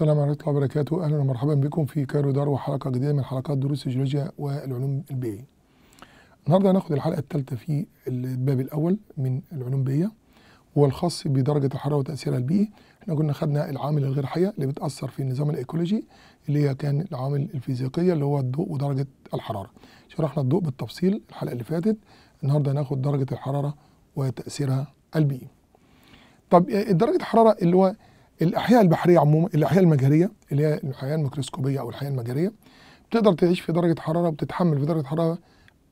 السلام عليكم ورحمة الله وبركاته أهلا ومرحبا بكم في كايرو دار وحلقة جديدة من حلقات دروس الجيولوجيا والعلوم البيئية النهاردة هناخد الحلقة الثالثة في الباب الأول من العلوم البيئية والخاص بدرجة الحرارة وتأثيرها البيئي احنا كنا خدنا العوامل الغير حية اللي بتأثر في النظام الإيكولوجي اللي هي كان العوامل الفيزيائية اللي هو الضوء ودرجة الحرارة شرحنا الضوء بالتفصيل الحلقة اللي فاتت النهاردة هناخد درجة الحرارة وتأثيرها البيئي طب آه، درجة الحرارة اللي هو الاحياء البحريه عموما الاحياء المجهريه اللي هي الحياه الميكروسكوبيه او الحياه المجهريه بتقدر تعيش في درجه حراره بتتحمل في درجه حراره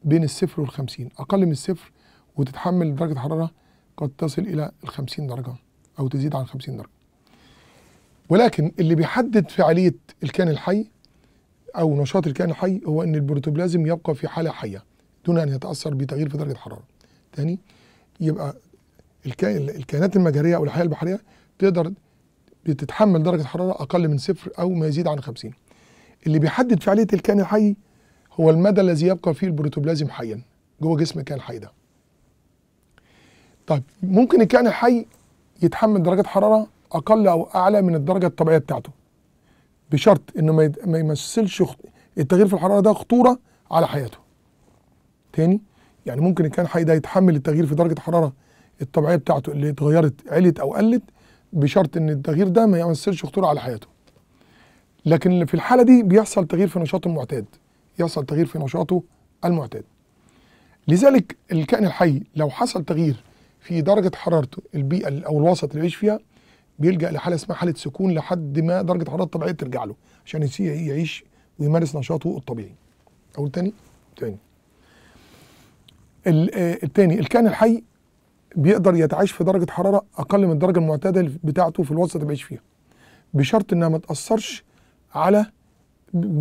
بين الصفر والخمسين اقل من الصفر وتتحمل درجه حراره قد تصل الى الخمسين درجه او تزيد عن خمسين درجه ولكن اللي بيحدد فعاليه الكائن الحي او نشاط الكائن الحي هو ان البروتوبلازم يبقى في حاله حيه دون ان يتاثر بتغيير في درجه الحراره تاني يبقى الكائنات المجهريه او الحياه البحريه تقدر بتتحمل درجه حراره اقل من صفر او ما يزيد عن 50 اللي بيحدد فعاليه الكائن الحي هو المدى الذي يبقى فيه البروتوبلازم حيا جوه جسم الكائن الحي ده طيب ممكن الكائن الحي يتحمل درجه حراره اقل او اعلى من الدرجه الطبيعيه بتاعته بشرط انه ما يمثلش التغيير في الحراره ده خطوره على حياته تاني يعني ممكن الكائن الحي ده يتحمل التغيير في درجه الحراره الطبيعيه بتاعته اللي اتغيرت علت او قلت بشرط ان التغيير ده ما يمثلش خطوره على حياته لكن في الحاله دي بيحصل تغيير في نشاطه المعتاد يحصل تغيير في نشاطه المعتاد لذلك الكائن الحي لو حصل تغيير في درجه حرارته البيئه او الوسط اللي بيعيش فيها بيلجا لحاله اسمها حاله سكون لحد ما درجه حراره الطبيعيه ترجع له عشان يعيش ويمارس نشاطه الطبيعي اقول تاني تاني آه، التاني الكائن الحي بيقدر يتعايش في درجه حراره اقل من الدرجه المعتاده بتاعته في الوسط اللي بيعيش فيها بشرط انها ما تاثرش على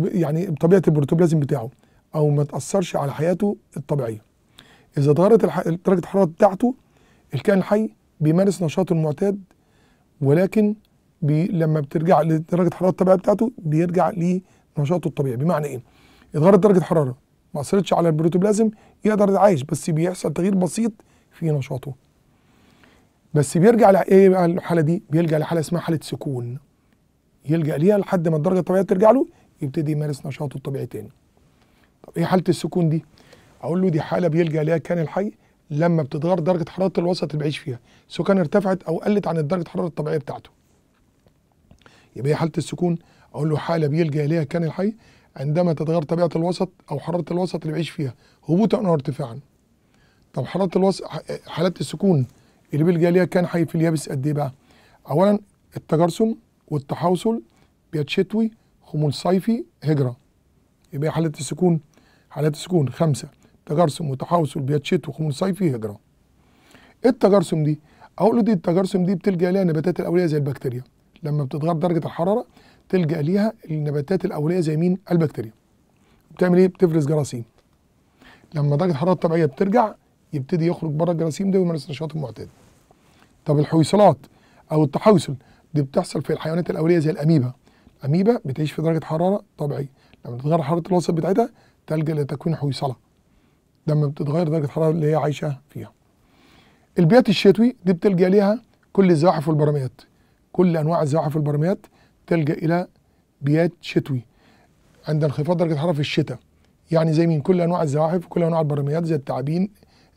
يعني طبيعه البروتوبلازم بتاعه او ما تاثرش على حياته الطبيعيه اذا اتغيرت الح... درجه الحراره بتاعته الكائن الحي بيمارس نشاطه المعتاد ولكن بي لما بترجع لدرجه الحراره الطبيعيه بتاعته بيرجع لنشاطه الطبيعي بمعنى ايه اتغيرت درجه الحراره ما اثرتش على البروتوبلازم يقدر يعيش بس بيحصل تغيير بسيط في نشاطه بس بيرجع لايه بقى الحاله دي بيلجا لحاله اسمها حاله سكون يلجا ليها لحد ما الدرجه الطبيعيه ترجع له يبتدي يمارس نشاطه الطبيعي تاني طب ايه حاله السكون دي اقول له دي حاله بيلجا ليها كان الحي لما بتتغير درجه حراره الوسط اللي بيعيش فيها سواء كان ارتفعت او قلت عن درجه الحراره الطبيعيه بتاعته يبقى ايه حاله السكون اقول له حاله بيلجا اليها كان الحي عندما تتغير طبيعه الوسط او حراره الوسط اللي بيعيش فيها هبوطا او ارتفاعا طب حراره الوسط حالات السكون بيلجأ الجالية كان حي في اليابس قد إيه بقى؟ أولا التجرسم والتحوصل بيت شتوي خمول صيفي هجرة يبقى حالات السكون حالات السكون خمسة تجرسم وتحوصل بيت شتوي خمول صيفي هجرة ايه التجرسم دي أقول دي التجرسم دي بتلجأ ليها النباتات الأولية زي البكتيريا لما بتتغير درجة الحرارة تلجأ ليها النباتات الأولية زي مين؟ البكتيريا بتعمل إيه؟ بتفرز جراثيم لما درجة الحرارة الطبيعية بترجع يبتدي يخرج بره الجراثيم ده ويمارس نشاطه المعتاد طب الحويصلات او التحوصل دي بتحصل في الحيوانات الاوليه زي الاميبا الاميبا بتعيش في درجه حراره طبيعيه لما تتغير حراره الوسط بتاعتها تلجا لتكوين حويصله لما بتتغير درجه الحراره اللي هي عايشه فيها البيئات الشتوي دي بتلجا ليها كل الزواحف والبراميات كل انواع الزواحف والبراميات تلجا الى بيئات شتوي عند انخفاض درجه الحراره في الشتاء يعني زي مين كل انواع الزواحف وكل انواع البراميات زي التعابين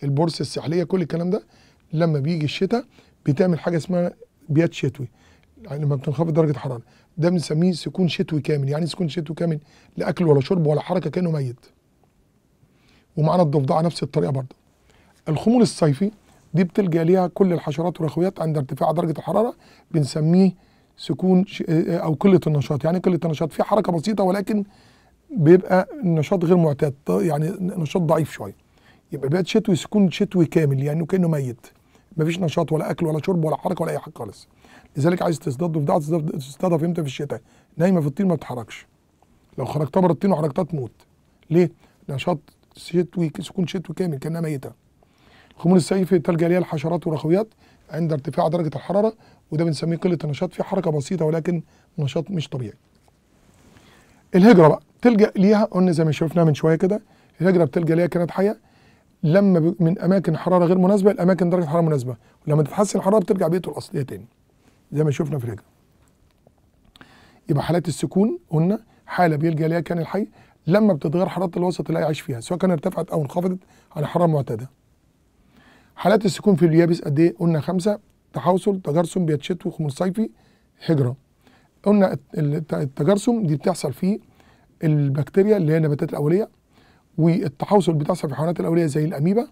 البورصه الساحليه كل الكلام ده لما بيجي الشتاء بتعمل حاجه اسمها بيات شتوي يعني لما بتنخفض درجه الحراره ده بنسميه سكون شتوي كامل يعني إيه سكون شتوي كامل لا اكل ولا شرب ولا حركه كانه ميت ومعانا الضفدعه نفس الطريقه برضه الخمول الصيفي دي بتلجا ليها كل الحشرات والرخويات عند ارتفاع درجه الحراره بنسميه سكون آه، او قله النشاط يعني قله النشاط في حركه بسيطه ولكن بيبقى النشاط غير معتاد يعني نشاط ضعيف شويه يبقى بيت شتوي سكون شتوي كامل يعني كانه ميت مفيش نشاط ولا اكل ولا شرب ولا حركه ولا اي حاجه خالص لذلك عايز تصطاد في ده في امتى في الشتاء نايمه في الطين ما بتتحركش لو خرجتها بره الطين وحركتها تموت ليه نشاط شتوي سكون شتوي كامل كانها ميته الخمول السيفي تلجا ليها الحشرات والرخويات عند ارتفاع درجه الحراره وده بنسميه قله النشاط في حركه بسيطه ولكن نشاط مش طبيعي الهجره بقى تلجا ليها قلنا زي ما شفناها من شويه كده الهجره بتلجا ليها كانت حيه لما من اماكن حراره غير مناسبه لاماكن درجه حراره مناسبه ولما تتحسن الحراره بترجع بيئته الاصليه تاني زي ما شفنا في الهجره يبقى حالات السكون قلنا حاله بيلجا ليها كائن الحي لما بتتغير حراره الوسط اللي عايش فيها سواء كانت ارتفعت او انخفضت على حراره معتاده حالات السكون في اليابس قد ايه قلنا خمسه تحوصل تجرسم بيت شتوي خمول صيفي هجره قلنا التجرسم دي بتحصل في البكتيريا اللي هي النباتات الاوليه والتحوصل بتحصل في الحيوانات الاوليه زي الاميبا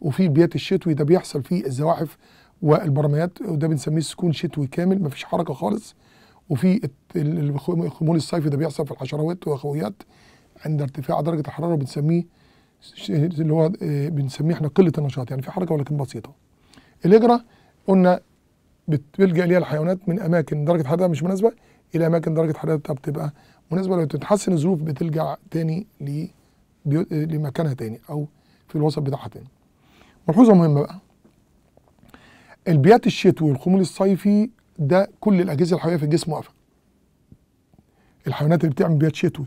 وفي البيات الشتوي ده بيحصل في الزواحف والبرميات وده بنسميه سكون شتوي كامل مفيش حركه خالص وفي الخمول الصيفي ده بيحصل في الحشرات والخويات عند ارتفاع درجه الحراره بنسميه اللي هو آه، بنسميه احنا قله النشاط يعني في حركه ولكن بسيطه. الهجره قلنا بتلجا ليها الحيوانات من اماكن درجه حرارتها مش مناسبه الى اماكن درجه حرارتها بتبقى مناسبه لو تتحسن الظروف بتلجا تاني ليه آه، لمكانها تاني او في الوسط بتاعها تاني ملحوظه مهمه بقى البيات الشتوي والخمول الصيفي ده كل الاجهزه الحيويه في الجسم واقفه الحيوانات اللي بتعمل بيات شتوي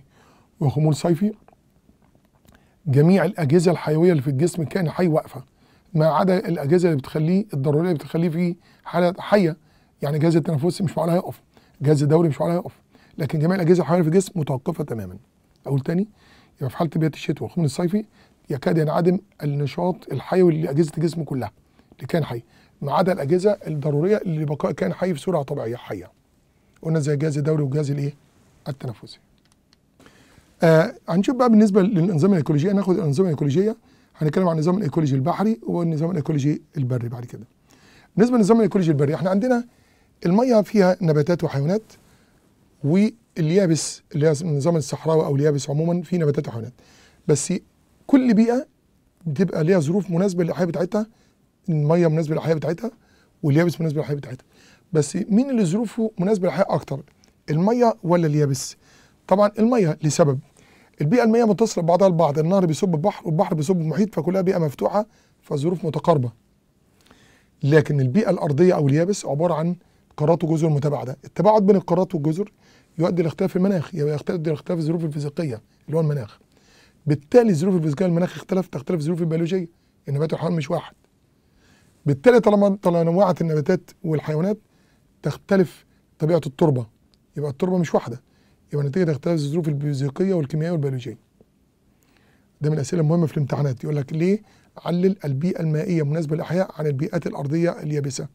وخمول صيفي جميع الاجهزه الحيويه اللي في الجسم كان حي واقفه ما عدا الاجهزه اللي بتخليه الضروريه اللي بتخليه في حاله حيه يعني جهاز التنفسي مش معقول هيقف جهاز الدوري مش معقول هيقف لكن جميع الاجهزه الحيويه في الجسم متوقفه تماما اقول تاني يبقى في حاله بيات الشتوى والخمول الصيفي يكاد ينعدم النشاط الحيوي لاجهزه الجسم كلها اللي كان حي ما عدا الاجهزه الضروريه اللي بقاء كان حي في سرعه طبيعيه حيه قلنا زي الجهاز الدوري والجهاز الايه التنفسي آه هنشوف بقى بالنسبه للانظمه الايكولوجيه ناخد الانظمه الايكولوجيه هنتكلم عن النظام الايكولوجي البحري والنظام الايكولوجي البري بعد كده بالنسبه للنظام الايكولوجي البري احنا عندنا الميه فيها نباتات وحيوانات اليابس اللي هي النظام الصحراوي او اليابس عموما في نباتات وحيوانات بس كل بيئه بتبقى ليها ظروف مناسبه للحياه بتاعتها الميه مناسبه للحياه بتاعتها واليابس مناسبه للحياه بتاعتها بس مين اللي ظروفه مناسبه للحياه اكتر الميه ولا اليابس طبعا الميه لسبب البيئه المائيه متصله ببعضها البعض النهر بيصب البحر والبحر بيصب المحيط فكلها بيئه مفتوحه فظروف متقاربه لكن البيئه الارضيه او اليابس عباره عن قارات وجزر متباعده التباعد بين القارات والجزر يؤدي لاختلاف المناخ يؤدي لاختلاف الظروف الفيزيقيه اللي هو المناخ بالتالي الظروف الفيزيقيه المناخ اختلفت تختلف الظروف البيولوجيه النبات والحيوان مش واحد بالتالي طالما تنوعت النباتات والحيوانات تختلف طبيعه التربه يبقى التربه مش واحده يبقى نتيجه اختلاف الظروف الفيزيقيه والكيميائيه والبيولوجيه ده من الاسئله المهمه في الامتحانات يقول لك ليه علل البيئه المائيه مناسبه للاحياء عن البيئات الارضيه اليابسه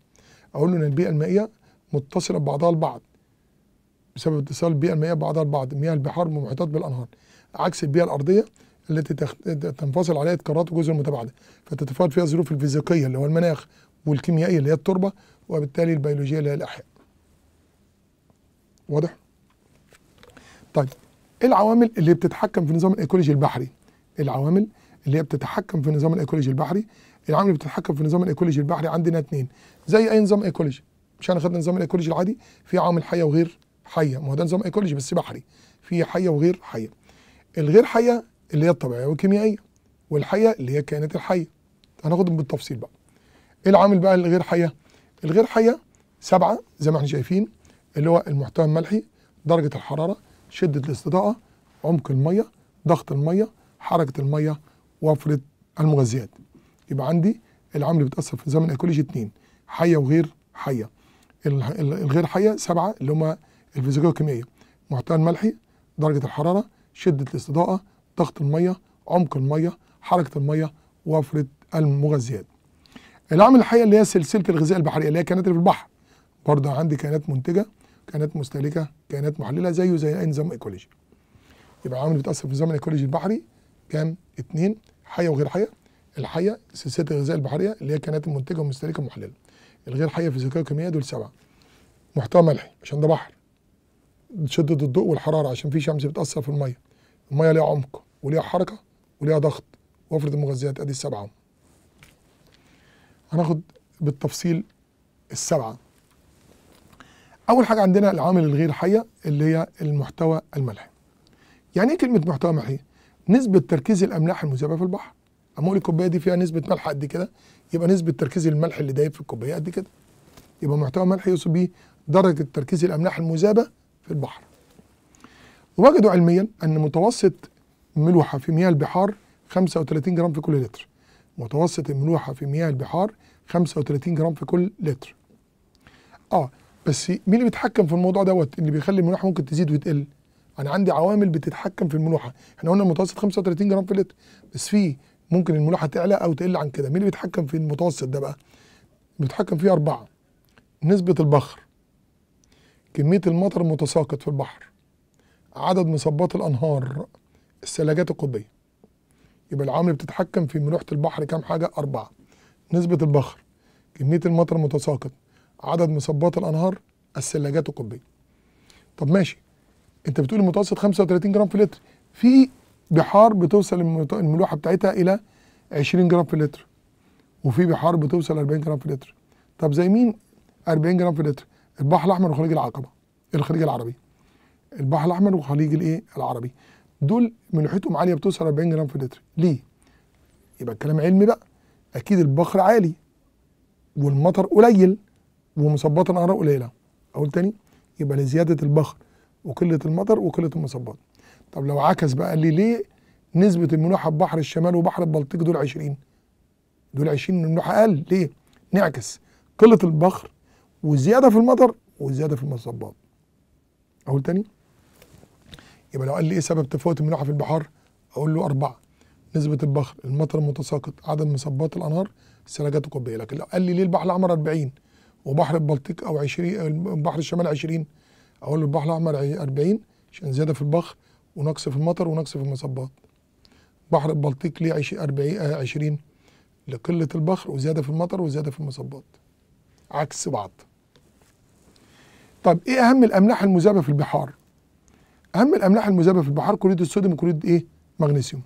اقول له ان البيئه المائيه متصله ببعضها البعض بسبب اتصال البيئه المائيه بعضها البعض مياه البحار والمحيطات بالأنهار عكس البيئة الأرضية التي تنفصل عليها قارات وجزر متباعدة فتتفاوت فيها الظروف الفيزيقية اللي هو المناخ والكيميائية اللي هي التربة وبالتالي البيولوجية اللي هي الأحياء واضح؟ طيب ايه العوامل اللي بتتحكم في النظام الايكولوجي البحري؟ إيه العوامل اللي هي بتتحكم في النظام الايكولوجي البحري العوامل اللي بتتحكم في النظام الايكولوجي البحري عندنا اثنين زي اي نظام ايكولوجي مش انا خدنا النظام الايكولوجي العادي في عوامل حيه وغير حيه ما هو ده نظام ايكولوجي بس بحري في حيه وغير حيه الغير حيه اللي هي الطبيعيه والكيميائيه والحيه اللي هي الكائنات الحيه هناخدهم بالتفصيل بقى ايه العامل بقى الغير حيه الغير حيه سبعه زي ما احنا شايفين اللي هو المحتوى الملحي درجه الحراره شده الاستضاءه عمق الميه ضغط الميه حركه الميه وفره المغذيات يبقى عندي العامل اللي بيتاثر في الزمن الايكولوجي اثنين حيه وغير حيه الغير حيه سبعه اللي هم الفيزيائية والكيميائية المحتوى الملحي درجة الحرارة شدة الاستضاءة ضغط المية عمق المية حركة المية وفرة المغذيات العامل الحقيقي اللي هي سلسلة الغذاء البحرية اللي هي الكائنات اللي في البحر برضه عندي كائنات منتجة كائنات مستهلكة كائنات محللة زيه زي أي نظام إيكولوجي يبقى عامل بيتأثر في النظام الإيكولوجي البحري كام؟ اثنين حية وغير حية الحية سلسلة الغذاء البحرية اللي هي الكائنات المنتجة والمستهلكة المحللة الغير حية فيزيائية وكيميائية دول سبعة محتوى ملحي عشان ده بحر شده الضوء والحراره عشان في شمس بتاثر في الميه الميه ليها عمق وليها حركه وليها ضغط وفره المغذيات ادي السبعه هناخد بالتفصيل السبعه اول حاجه عندنا العوامل الغير حيه اللي هي المحتوى الملحي يعني ايه كلمه محتوى ملحي نسبه تركيز الاملاح المذابه في البحر امول الكوبايه دي فيها نسبه ملح قد كده يبقى نسبه تركيز الملح اللي دايب في الكوبايه قد كده يبقى محتوى ملح يوصف بيه درجه تركيز الاملاح المذابه في البحر وجدوا علميا أن متوسط ملوحة في مياه البحار 35 جرام في كل لتر متوسط الملوحة في مياه البحار 35 جرام في كل لتر اه بس مين اللي بيتحكم في الموضوع دوت اللي بيخلي الملوحة ممكن تزيد وتقل انا عندي عوامل بتتحكم في الملوحة احنا قلنا المتوسط 35 جرام في لتر بس في ممكن الملوحة تعلى او تقل عن كده مين اللي بيتحكم في المتوسط ده بقى بيتحكم فيه أربعة نسبة البخر كمية المطر المتساقط في البحر عدد مصبات الأنهار الثلاجات القطبية يبقى العامل بتتحكم في ملوحة البحر كام حاجة أربعة نسبة البخر كمية المطر المتساقط عدد مصبات الأنهار الثلاجات القطبية طب ماشي أنت بتقول المتوسط 35 جرام في لتر في بحار بتوصل الملوحة بتاعتها إلى 20 جرام في لتر وفي بحار بتوصل 40 جرام في لتر طب زي مين 40 جرام في لتر البحر الاحمر وخليج العقبه الخليج العربي البحر الاحمر وخليج الايه العربي دول ملوحتهم عاليه بتوصل 40 جرام في اللتر ليه يبقى الكلام علمي بقى اكيد البخر عالي والمطر قليل ومصبات الانهار قليله اقول تاني يبقى لزياده البخر وقله المطر وقله المصبات طب لو عكس بقى لي ليه نسبه الملوحه في بحر الشمال وبحر البلطيق دول 20 دول 20 الملوحه اقل ليه نعكس قله البخر وزياده في المطر وزياده في المصبات اقول تاني يبقى لو قال لي ايه سبب تفاوت الملوحه في البحار اقول له اربعه نسبه البخر المطر المتساقط عدم مصبات الانهار السلاجات القطبيه لكن لو قال لي ليه البحر الاحمر 40 وبحر البلطيق او 20 بحر الشمال 20 اقول له البحر الاحمر 40 عشان زياده في البخر ونقص في المطر ونقص في المصبات بحر البلطيق ليه 40 20 آه، لقله البخر وزياده في المطر وزياده في المصبات عكس بعض طب ايه اهم الاملاح المذابه في البحار اهم الاملاح المذابه في البحار كلوريد الصوديوم وكلوريد ايه مغنيسيوم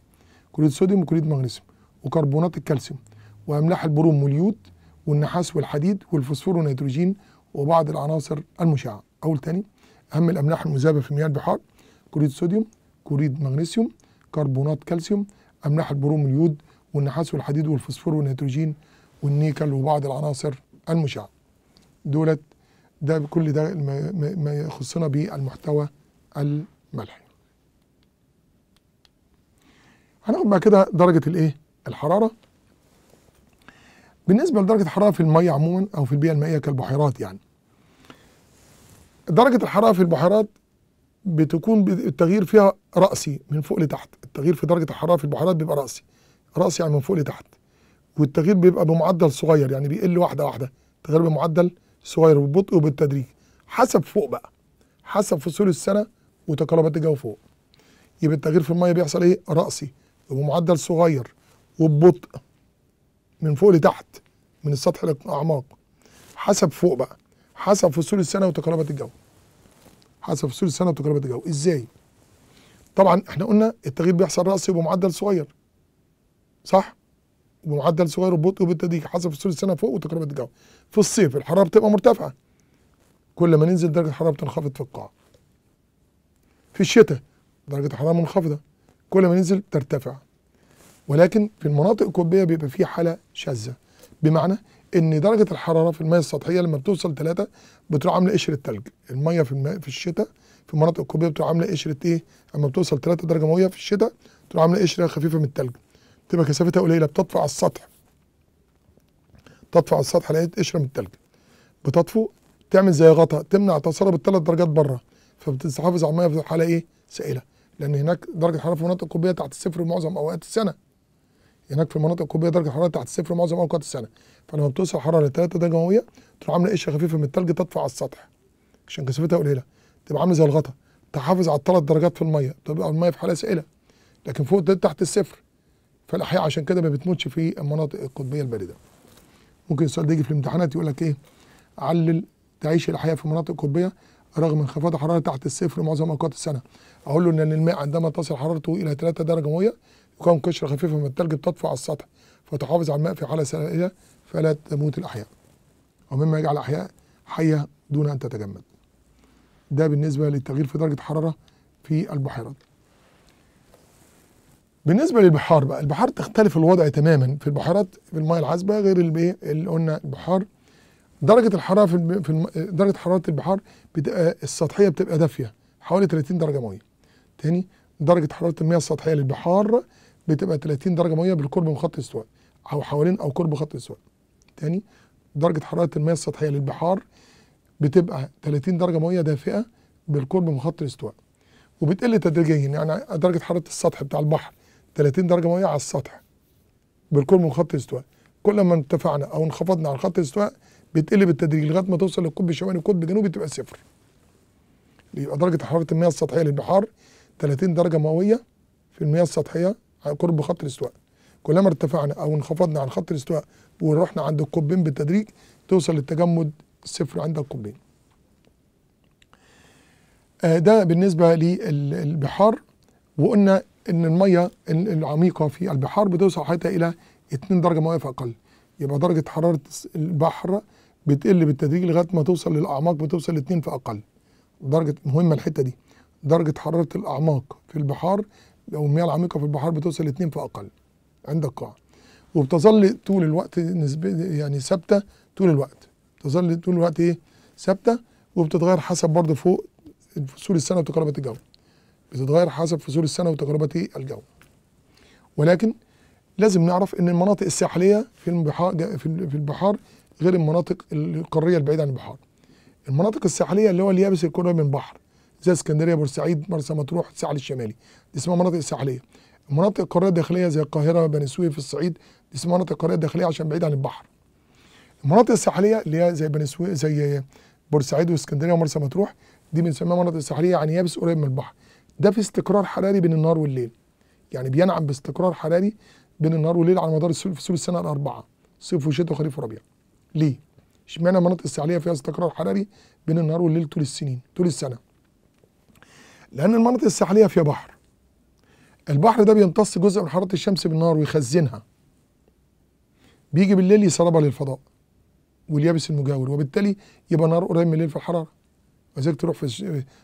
كلوريد الصوديوم وكلوريد مغنيسيوم وكربونات الكالسيوم واملاح البروم واليود والنحاس والحديد والفوسفور والنيتروجين وبعض العناصر المشعه اقول تاني اهم الاملاح المذابه في مياه البحار كلوريد الصوديوم كلوريد مغنيسيوم كربونات كالسيوم املاح البروم واليود والنحاس والحديد والفوسفور والنيتروجين والنيكل وبعض العناصر المشعه دولت ده كل ده ما يخصنا بالمحتوى الملحي هناخد بقى كده درجة الايه الحرارة بالنسبة لدرجة الحرارة في المية عموما أو في البيئة المائية كالبحيرات يعني درجة الحرارة في البحيرات بتكون التغيير فيها رأسي من فوق لتحت التغيير في درجة الحرارة في البحيرات بيبقى رأسي رأسي يعني من فوق لتحت والتغيير بيبقى بمعدل صغير يعني بيقل واحدة واحدة التغيير بمعدل صغير وببطء وبالتدريج حسب فوق بقى حسب فصول السنه وتقلبات الجو فوق يبقى التغيير في الميه بيحصل ايه راسي بمعدل صغير وببطء من فوق لتحت من السطح للاعماق حسب فوق بقى حسب فصول السنه وتقلبات الجو حسب فصول السنه وتقلبات الجو ازاي طبعا احنا قلنا التغيير بيحصل راسي وبمعدل صغير صح ومعدل صغير وبطء وبالتدريج حسب فصول السنه فوق وتقريبا الجو في الصيف الحراره بتبقى مرتفعه كل ما ننزل درجه الحراره بتنخفض في القاع في الشتاء درجه الحراره منخفضه كل ما ننزل ترتفع ولكن في المناطق القطبيه بيبقى في حاله شاذه بمعنى ان درجه الحراره في المياه السطحيه لما بتوصل 3 بتروح عامله قشره ثلج الميه في الماء في الشتاء في المناطق القطبيه بتروح عامله قشره ايه لما بتوصل 3 درجه مئويه في الشتاء تروح عامله قشره خفيفه من الثلج تبقى كثافتها قليله بتطفو على السطح تطفو على السطح لقيت قشره من التلج بتطفو تعمل زي غطاء تمنع تسرب الثلاث درجات بره فبتحافظ على الميه في حاله ايه سائله لان هناك درجه الحراره في المناطق القطبيه تحت الصفر معظم اوقات السنه هناك في المناطق القطبيه درجه الحراره تحت الصفر معظم اوقات السنه فلما بتوصل الحراره ل 3 درجه مئويه تروح عامله قشره خفيفه من الثلج تطفو على السطح عشان كثافتها قليله تبقى عامله زي الغطاء تحافظ على الثلاث درجات في الميه تبقى الميه في حاله سائله لكن فوق تحت الصفر فالاحياء عشان كده ما بتموتش في المناطق القطبيه البارده ممكن السؤال ده يجي في الامتحانات يقول لك ايه علل تعيش الاحياء في المناطق القطبيه رغم انخفاض الحراره تحت الصفر معظم اوقات السنه اقول له ان الماء عندما تصل حرارته الى 3 درجه مئويه يكون قشره خفيفه من الثلج بتطفو على السطح فتحافظ على الماء في حاله سائله فلا تموت الاحياء ومما يجعل الاحياء حيه دون ان تتجمد ده بالنسبه للتغيير في درجه حراره في البحيرات بالنسبه للبحار بقى البحار تختلف الوضع تماما في البحارات في الميه العذبه غير اللي, قلنا البحار درجه الحراره في, في درجه حراره البحار بتبقى آه، السطحيه بتبقى دافيه حوالي 30 درجه مويه تاني درجه حراره المياه السطحيه للبحار بتبقى 30 درجه مويه بالقرب من خط الاستواء او حوالين او قرب خط الاستواء تاني درجه حراره المياه السطحيه للبحار بتبقى 30 درجه مويه دافئه بالقرب من خط الاستواء وبتقل تدريجيا يعني درجه حراره السطح بتاع البحر 30 درجه مئويه على السطح بالقرب من خط الاستواء كل ما ارتفعنا او انخفضنا على خط الاستواء بتقل بالتدريج لغايه ما توصل للقطب الشمالي والقطب الجنوبي تبقى صفر يبقى درجه حراره المياه السطحيه للبحار 30 درجه مئويه في المياه السطحيه على قرب خط الاستواء كلما ارتفعنا او انخفضنا عن خط الاستواء ورحنا عند القطبين بالتدريج توصل للتجمد صفر عند القطبين آه، ده بالنسبه للبحار وقلنا ان الميه العميقه في البحار بتوصل حتى الى 2 درجه مئويه فاقل يبقى درجه حراره البحر بتقل بالتدريج لغايه ما توصل للاعماق بتوصل ل 2 فاقل درجه مهمه الحته دي درجه حراره الاعماق في البحار او المياه العميقه في البحار بتوصل ل 2 فاقل عند القاع وبتظل طول الوقت يعني ثابته طول الوقت بتظل طول الوقت ايه ثابته وبتتغير حسب برضه فوق فصول السنه وتقلبات الجو بتتغير حسب فصول السنة وتجربة الجو ولكن لازم نعرف ان المناطق الساحلية في البحار, في البحار غير المناطق القارية البعيدة عن البحار المناطق الساحلية اللي هو اليابس الكره من بحر زي اسكندرية بورسعيد مرسى مطروح الساحل الشمالي دي اسمها مناطق ساحلية المناطق القارية الداخلية زي القاهرة بني سويف الصعيد دي اسمها مناطق قارية داخلية عشان بعيدة عن البحر المناطق الساحلية اللي هي زي بني سويف زي بورسعيد واسكندرية ومرسى مطروح دي بنسميها مناطق ساحلية يعني يابس قريب من البحر ده في استقرار حراري بين النهار والليل يعني بينعم باستقرار حراري بين النهار والليل على مدار فصول السنه الاربعه صيف وشتاء وخريف وربيع ليه اشمعنى المناطق الساحليه فيها استقرار حراري بين النهار والليل طول السنين طول السنه لان المناطق الساحليه فيها بحر البحر ده بيمتص جزء من حراره الشمس بالنهار ويخزنها بيجي بالليل يسربها للفضاء واليابس المجاور وبالتالي يبقى نار قريب من الليل في الحراره وزيك تروح في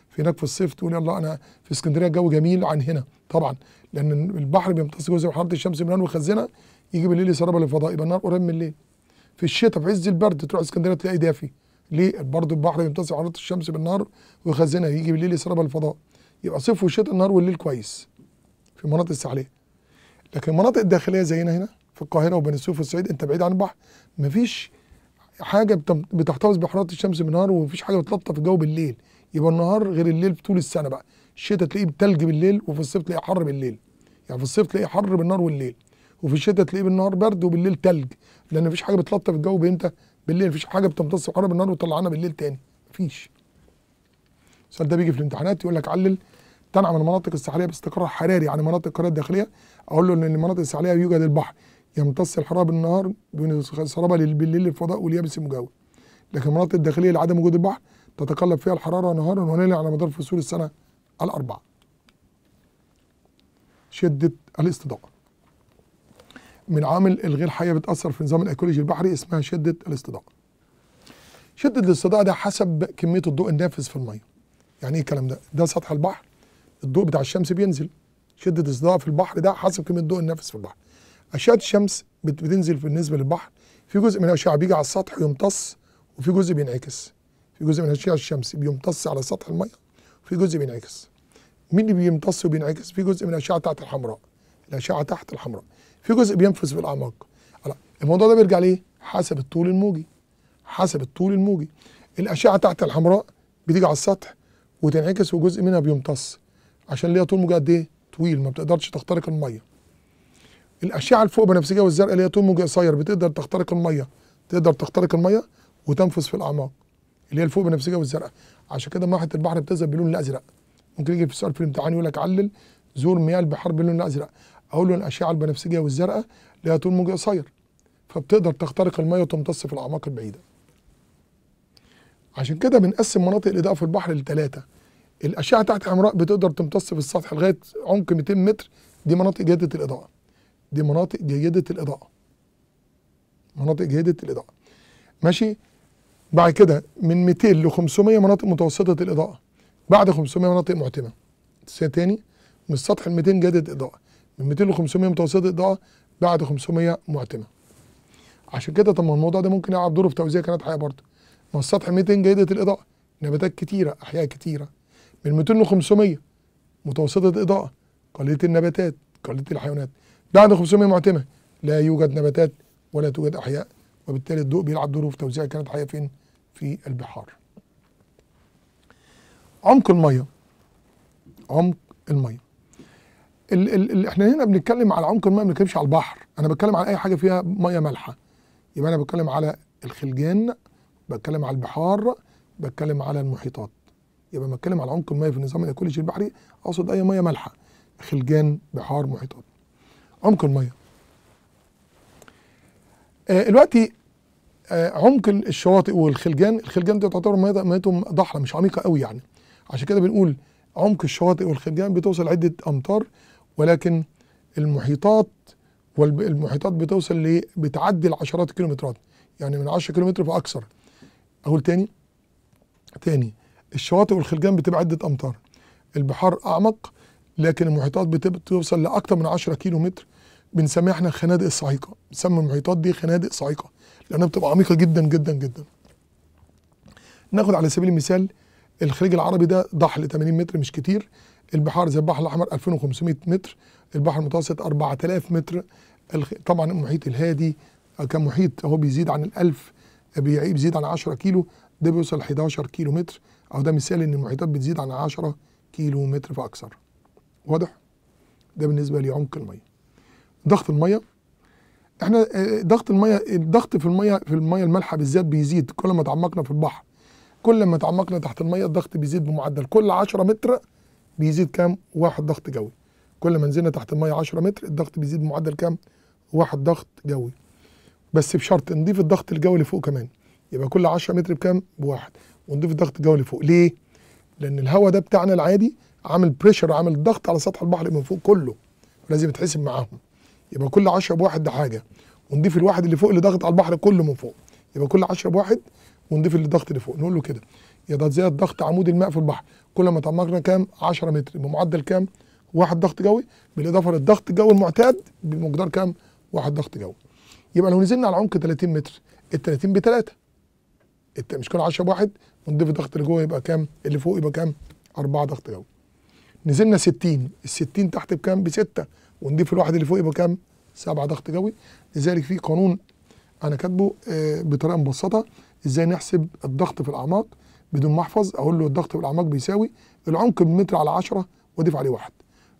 في هناك في الصيف تقول يلا انا في اسكندريه الجو جميل عن هنا طبعا لان البحر بيمتص جزء من حراره الشمس من ويخزنها يجي بالليل يسربها للفضاء يبقى النهار قريب من الليل في الشتاء في عز البرد تروح اسكندريه تلاقي دافي ليه برضه البحر بيمتص حراره الشمس بالنار ويخزنها يجي بالليل يسربها للفضاء يبقى صيف وشتاء النهار والليل كويس في المناطق الساحليه لكن المناطق الداخليه زينا هنا في القاهره وبني سويف والصعيد انت بعيد عن البحر مفيش حاجه بتحتفظ بحراره الشمس بالنهار ومفيش حاجه بتلطف الجو بالليل يبقى النهار غير الليل طول السنه بقى الشتاء تلاقيه بتلج بالليل وفي الصيف تلاقيه حر بالليل يعني في الصيف تلاقيه حر بالنهار والليل وفي الشتاء تلاقيه بالنهار برد وبالليل تلج لان مفيش حاجه بتلطف الجو بامتى بالليل مفيش حاجه بتمتص الحراره بالنهار وتطلعنا بالليل تاني مفيش السؤال ده بيجي في الامتحانات يقول لك علل تنعم المناطق الساحليه باستقرار حراري عن مناطق القريه الداخليه اقول له ان المناطق الساحليه يوجد البحر يمتص الحراره بالنهار سرابه بالليل للفضاء واليابس المجاور لكن المناطق الداخليه لعدم وجود البحر تتقلب فيها الحراره نهارا وليلا على مدار فصول السنه الاربعه شده الاستضاءه من عامل الغير حيه بتاثر في النظام الايكولوجي البحري اسمها شده الاستضاءه شده الاستضاءه ده حسب كميه الضوء النافذ في الميه يعني ايه الكلام ده ده سطح البحر الضوء بتاع الشمس بينزل شده الاستضاءه في البحر ده حسب كميه الضوء النافذ في البحر اشعه الشمس بتنزل بالنسبه للبحر في جزء من الاشعه بيجي على السطح ويمتص وفي جزء بينعكس في جزء من الاشعه الشمس بيمتص على سطح الميه وفي جزء بينعكس مين اللي بيمتص وبينعكس في جزء من الاشعه تحت الحمراء الاشعه تحت الحمراء في جزء بينفذ في الاعماق الموضوع ده بيرجع ليه حسب الطول الموجي حسب الطول الموجي الاشعه تحت الحمراء بتيجي على السطح وتنعكس وجزء منها بيمتص عشان ليها طول موجي قد ايه طويل ما بتقدرش تخترق الميه الاشعه الفوق بنفسجيه والزرقاء اللي هي طول موج قصير بتقدر تخترق الميه تقدر تخترق الميه وتنفذ في الاعماق اللي هي الفوق بنفسجيه والزرقاء عشان كده ميه البحر بتذهب باللون الازرق ممكن يجي في سؤال في الامتحان يقول لك علل زور مياه البحار باللون الازرق اقول له الاشعه البنفسجيه والزرقاء هي طول موج قصير فبتقدر تخترق الميه وتمتص في الاعماق البعيده عشان كده بنقسم مناطق الاضاءه في البحر لثلاثه الاشعه تحت حمراء بتقدر تمتص في السطح لغايه عمق 200 متر دي مناطق جاده الاضاءه دي مناطق جيدة الإضاءة مناطق جيدة الإضاءة ماشي بعد كده من 200 ل 500 مناطق متوسطة الإضاءة بعد 500 مناطق معتمة تاني من السطح ال 200 جيدة إضاءة من 200 ل 500 متوسطة إضاءة بعد 500 معتمة عشان كده طب ما الموضوع ده ممكن يلعب دوره في توزيع كانت حياه برضه ما السطح 200 جيده الاضاءه نباتات كتيره احياء كتيره من 200 ل 500 متوسطه الإضاءة قليله النباتات قليله الحيوانات ده عنده 500 معتمه لا يوجد نباتات ولا توجد احياء وبالتالي الضوء بيلعب دوره في توزيع كانت حياه فين؟ في البحار. عمق الميه عمق الميه ال ال ال احنا هنا بنتكلم على عمق الميه ما بنتكلمش على البحر انا بتكلم على اي حاجه فيها ميه مالحه يبقى انا بتكلم على الخلجان بتكلم على البحار بتكلم على المحيطات يبقى بتكلم على عمق الميه في النظام الايكولوجي البحري اقصد اي ميه مالحه خلجان بحار محيطات عمق الميه آه، دلوقتي آه، عمق الشواطئ والخلجان الخلجان دي تعتبر ميتهم ضحله مش عميقه قوي يعني عشان كده بنقول عمق الشواطئ والخلجان بتوصل عده امتار ولكن المحيطات والمحيطات بتوصل ل بتعدي العشرات الكيلومترات يعني من 10 كيلومتر فاكثر اقول تاني تاني الشواطئ والخلجان بتبقى عده امتار البحار اعمق لكن المحيطات بتوصل لاكثر من 10 كيلومتر بنسميها احنا خنادق الصعيقه بنسمي المحيطات دي خنادق صعيقه لانها بتبقى عميقه جدا جدا جدا ناخد على سبيل المثال الخليج العربي ده ضحل 80 متر مش كتير البحار زي البحر الاحمر 2500 متر البحر المتوسط 4000 متر طبعا المحيط الهادي كمحيط هو بيزيد عن ال1000 بيزيد عن 10 كيلو ده بيوصل 11 كيلو متر او ده مثال ان المحيطات بتزيد عن 10 كيلو متر فاكثر واضح ده بالنسبه لعمق الميه ضغط الميه احنا آه، ضغط الميه الضغط في الميه في الميه المالحه بالذات بيزيد كل ما تعمقنا في البحر كل ما تعمقنا تحت الميه الضغط بيزيد بمعدل كل 10 متر بيزيد كام واحد ضغط جوي كل ما نزلنا تحت الميه 10 متر الضغط بيزيد بمعدل كام واحد ضغط جوي بس بشرط نضيف الضغط الجوي لفوق كمان يبقى كل 10 متر بكام بواحد ونضيف الضغط الجوي لفوق ليه لان الهواء ده بتاعنا العادي عامل بريشر عامل ضغط على سطح البحر من فوق كله لازم يتحسب معاهم يبقى كل 10 بواحد ده حاجه ونضيف الواحد اللي فوق اللي ضغط على البحر كله من فوق يبقى كل 10 بواحد ونضيف اللي ضغط اللي فوق نقول له كده يبقى زي ضغط عمود الماء في البحر كل ما تعمقنا كام 10 متر بمعدل كام واحد ضغط جوي بالاضافه للضغط الجوي المعتاد بمقدار كام واحد ضغط جوي يبقى لو نزلنا على عمق 30 متر ال 30 ب 3 مش كل 10 بواحد ونضيف الضغط اللي جوه يبقى كام اللي فوق يبقى كام 4 ضغط جوي نزلنا 60 ال 60 تحت بكام ب 6 ونضيف الواحد اللي فوق يبقى كام؟ سبعة ضغط جوي لذلك في قانون انا كاتبه آه، بطريقه مبسطه ازاي نحسب الضغط في الاعماق بدون ما احفظ اقول له الضغط في الاعماق بيساوي العمق بالمتر على 10 واضيف عليه واحد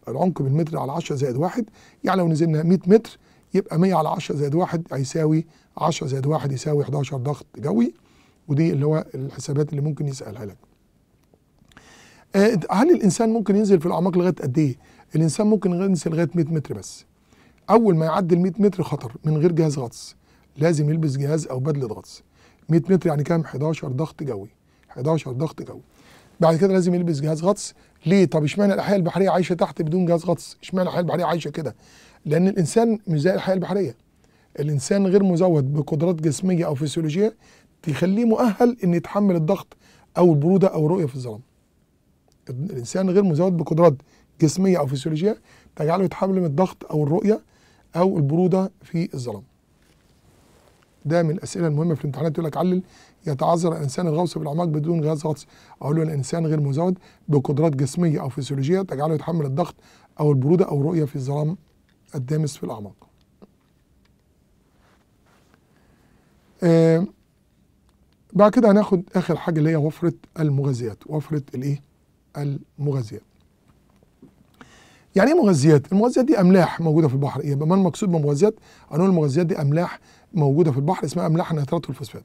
العمق بالمتر على 10 زائد واحد يعني لو نزلنا 100 متر يبقى 100 على 10 زائد واحد هيساوي 10 زائد واحد يساوي 11 ضغط جوي ودي اللي هو الحسابات اللي ممكن يسالها لك. آه، هل الانسان ممكن ينزل في الاعماق لغايه قد ايه؟ الانسان ممكن ينسى لغايه 100 متر بس اول ما يعدي ال 100 متر خطر من غير جهاز غطس لازم يلبس جهاز او بدله غطس 100 متر يعني كام 11 ضغط جوي 11 ضغط جوي بعد كده لازم يلبس جهاز غطس ليه طب اشمعنى الاحياء البحريه عايشه تحت بدون جهاز غطس اشمعنى الاحياء البحريه عايشه كده لان الانسان مش زي الاحياء البحريه الانسان غير مزود بقدرات جسميه او فسيولوجيه تخليه مؤهل ان يتحمل الضغط او البروده او الرؤيه في الظلام الانسان غير مزود بقدرات جسميه او فسيولوجيه تجعله يتحمل من الضغط او الرؤيه او البروده في الظلام. ده من الاسئله المهمه في الامتحانات يقول لك علل يتعذر الانسان الغوص الاعماق بدون غاز غطس اقول له الانسان غير مزود بقدرات جسميه او فسيولوجيه تجعله يتحمل الضغط او البروده او الرؤيه في الظلام الدامس في الاعماق. آه، بعد كده هناخد اخر حاجه اللي هي وفره المغذيات وفره الايه المغذيات يعني ايه مغذيات؟ المغذيات دي املاح موجوده في البحر يبقى ما المقصود بمغذيات؟ اقول المغذيات دي املاح موجوده في البحر اسمها املاح نيترات والفوسفات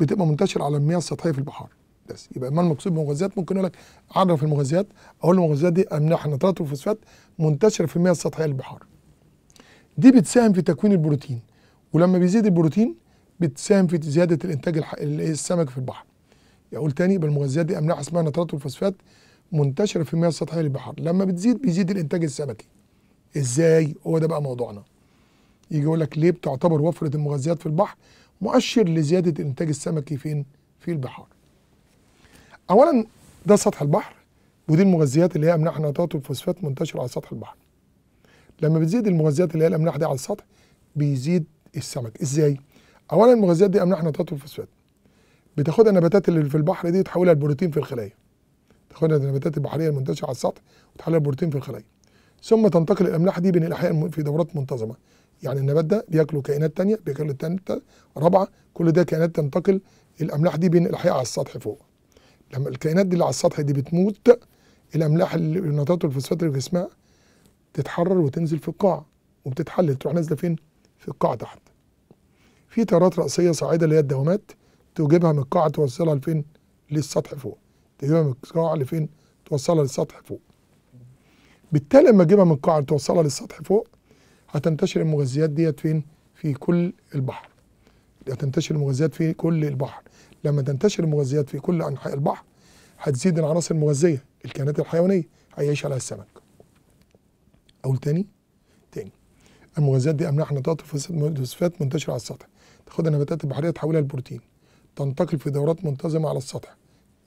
بتبقى منتشره على المياه السطحيه في البحار بس يبقى ما المقصود بمغذيات ممكن اقول لك عرف المغذيات اقول المغذيات دي املاح نيترات والفوسفات منتشره في المياه السطحيه للبحار دي بتساهم في تكوين البروتين ولما بيزيد البروتين بتساهم في زياده الانتاج السمك في البحر يقول تاني يبقى المغذيات دي املاح اسمها نيترات والفوسفات منتشره في المياه السطحيه للبحار لما بتزيد بيزيد الانتاج السمكي ازاي هو ده بقى موضوعنا يجي يقول لك ليه بتعتبر وفره المغذيات في البحر مؤشر لزياده الانتاج السمكي فين في البحار اولا ده سطح البحر ودي المغذيات اللي هي املاح نطاط والفوسفات منتشره على سطح البحر لما بتزيد المغذيات اللي هي الاملاح دي على السطح بيزيد السمك ازاي اولا المغذيات دي املاح نطاط والفوسفات بتاخدها النباتات اللي في البحر دي تحولها لبروتين في الخلايا تاخدها النباتات البحريه المنتشره على السطح وتحلل البروتين في الخلايا ثم تنتقل الاملاح دي بين الاحياء في دورات منتظمه يعني النبات ده بياكله كائنات ثانيه بياكله ثالثه رابعة كل ده كائنات تنتقل الأملاح دي بين الأحياء على السطح فوق لما الكائنات دي اللي على السطح دي بتموت الأملاح النطاط الفوسفات اللي في جسمها تتحرر وتنزل في القاع وبتتحلل تروح نازلة فين؟ في القاع تحت في تيارات رأسية صاعدة اللي هي الدوامات توجبها من القاع توصلها لفين؟ للسطح فوق تجيبها من القاع لفين توصلها للسطح فوق بالتالي لما تجيبها من القاع توصلها للسطح فوق هتنتشر المغذيات ديت فين في كل البحر هتنتشر المغذيات في كل البحر لما تنتشر المغذيات في كل انحاء البحر هتزيد العناصر المغذيه الكائنات الحيوانيه هيعيش عليها السمك اقول تاني تاني المغذيات دي املاح نطاط وفوسفات منتشره على السطح تاخدها النباتات البحريه تحولها لبروتين تنتقل في دورات منتظمه على السطح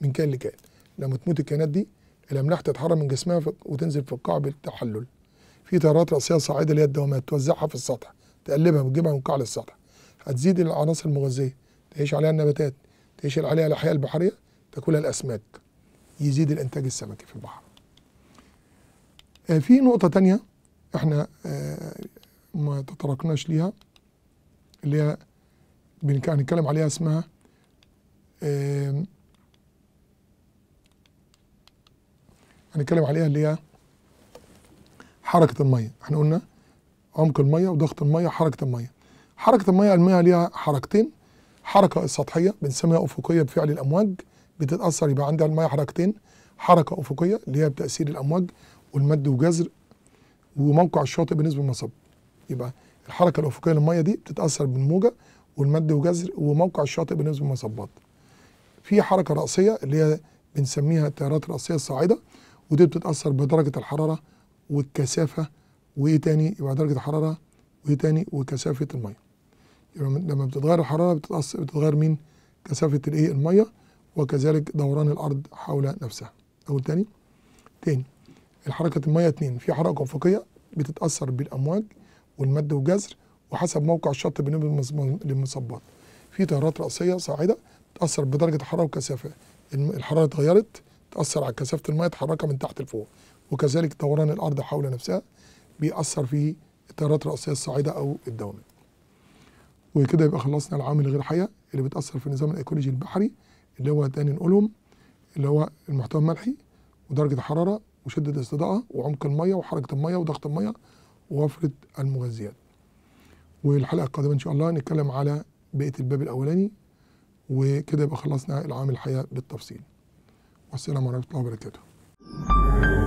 من كائن لكائن لما تموت الكائنات دي الاملاح تتحرم من جسمها وتنزل في القاع بالتحلل في تيارات راسيه صاعده اللي هي الدوامات توزعها في السطح تقلبها وتجيبها من القاع للسطح هتزيد العناصر المغذيه تعيش عليها النباتات تعيش عليها الاحياء البحريه تاكلها الاسماك يزيد الانتاج السمكي في البحر آه في نقطه تانية احنا آه ما تطرقناش ليها اللي هي بنتكلم عليها اسمها هنتكلم عليها إيه؟ اللي هي حركه الميه احنا قلنا عمق الميه وضغط الميه وحركه الميه حركه الميه الميه ليها حركتين حركه سطحيه بنسميها افقيه بفعل الامواج بتتاثر يبقى عندها الميه حركتين حركه افقيه اللي هي بتاثير الامواج والمد وجزر وموقع الشاطئ بالنسبه للمصب يبقى الحركه الافقيه للميه دي بتتاثر بالموجه والمد وجزر وموقع الشاطئ بالنسبه للمصبات في حركه راسيه اللي هي بنسميها التيارات الراسيه الصاعده ودي بتتاثر بدرجه الحراره والكثافه وايه تاني يبقى درجه الحراره وايه تاني وكثافه الميه يبقى لما بتتغير الحراره بتتاثر بتتغير مين كثافه الايه الميه وكذلك دوران الارض حول نفسها اول تاني تاني الحركه الميه اتنين في حركه افقيه بتتاثر بالامواج والمد والجزر وحسب موقع الشط بالنسبه للمصبات في تيارات راسيه صاعده تتاثر بدرجه الحراره والكثافه الحراره اتغيرت بتاثر على كثافة المية تحركها من تحت لفوق وكذلك دوران الأرض حول نفسها بيأثر في التيارات الرئيسية الصاعدة أو الدوامه. وكده يبقى خلصنا العوامل الغير حية اللي بتأثر في النظام الإيكولوجي البحري اللي هو تاني نقولهم اللي هو المحتوى الملحي ودرجة الحرارة وشدة الاستضاءه وعمق المية وحركة المية وضغط المية ووفرة المغذيات والحلقة القادمة إن شاء الله نتكلم على بيئة الباب الأولاني وكده يبقى خلصنا العوامل الحية بالتفصيل ose në mërën për të më